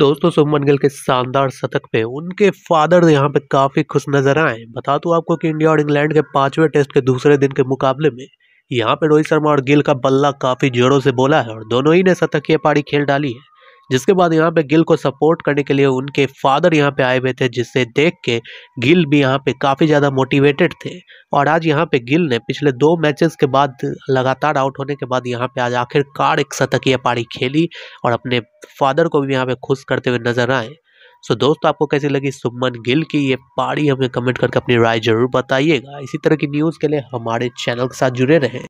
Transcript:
दोस्तों सुमन गिल के शानदार शतक पे उनके फादर यहाँ पे काफी खुश नजर आए बता दू आपको कि इंडिया और इंग्लैंड के पांचवें टेस्ट के दूसरे दिन के मुकाबले में यहाँ पे रोहित शर्मा और गिल का बल्ला काफी जोरों से बोला है और दोनों ही ने शतकीय पारी खेल डाली है जिसके बाद यहाँ पे गिल को सपोर्ट करने के लिए उनके फादर यहाँ पे आए हुए थे जिससे देख के गिल भी यहाँ पे काफ़ी ज़्यादा मोटिवेटेड थे और आज यहाँ पे गिल ने पिछले दो मैचेस के बाद लगातार आउट होने के बाद यहाँ पे आज आखिरकार एक शतकीय पारी खेली और अपने फादर को भी यहाँ पे खुश करते हुए नजर आए सो so, दोस्तों आपको कैसी लगी सुमन गिल की ये पारी हमें कमेंट करके अपनी राय जरूर बताइएगा इसी तरह की न्यूज़ के लिए हमारे चैनल के साथ जुड़े रहें